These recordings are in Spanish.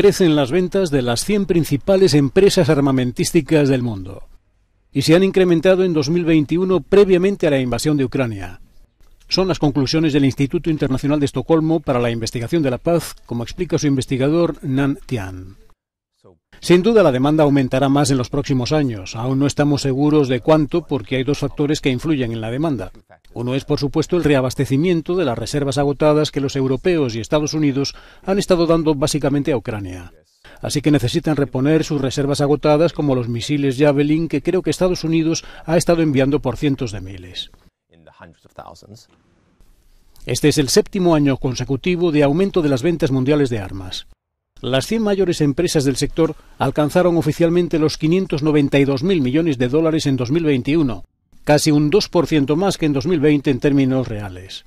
crecen las ventas de las 100 principales empresas armamentísticas del mundo y se han incrementado en 2021 previamente a la invasión de Ucrania. Son las conclusiones del Instituto Internacional de Estocolmo para la Investigación de la Paz, como explica su investigador Nan Tian. Sin duda la demanda aumentará más en los próximos años. Aún no estamos seguros de cuánto porque hay dos factores que influyen en la demanda. Uno es, por supuesto, el reabastecimiento de las reservas agotadas que los europeos y Estados Unidos han estado dando básicamente a Ucrania. Así que necesitan reponer sus reservas agotadas como los misiles Javelin que creo que Estados Unidos ha estado enviando por cientos de miles. Este es el séptimo año consecutivo de aumento de las ventas mundiales de armas. Las 100 mayores empresas del sector alcanzaron oficialmente los mil millones de dólares en 2021, casi un 2% más que en 2020 en términos reales.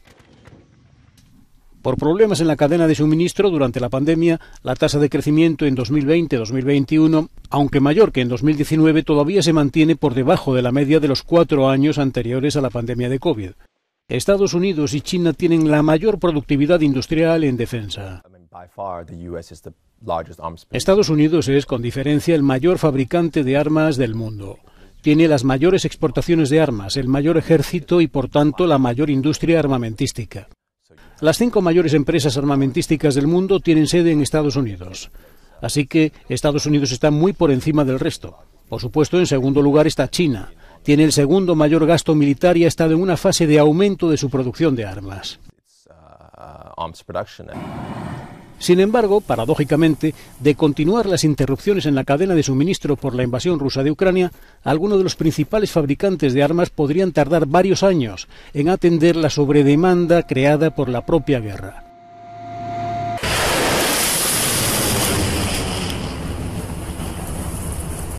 Por problemas en la cadena de suministro durante la pandemia, la tasa de crecimiento en 2020-2021, aunque mayor que en 2019, todavía se mantiene por debajo de la media de los cuatro años anteriores a la pandemia de COVID. Estados Unidos y China tienen la mayor productividad industrial en defensa. Estados Unidos es, con diferencia, el mayor fabricante de armas del mundo. Tiene las mayores exportaciones de armas, el mayor ejército y, por tanto, la mayor industria armamentística. Las cinco mayores empresas armamentísticas del mundo tienen sede en Estados Unidos. Así que Estados Unidos está muy por encima del resto. Por supuesto, en segundo lugar está China. Tiene el segundo mayor gasto militar y ha estado en una fase de aumento de su producción de armas. Uh, sin embargo, paradójicamente, de continuar las interrupciones en la cadena de suministro por la invasión rusa de Ucrania, algunos de los principales fabricantes de armas podrían tardar varios años en atender la sobredemanda creada por la propia guerra.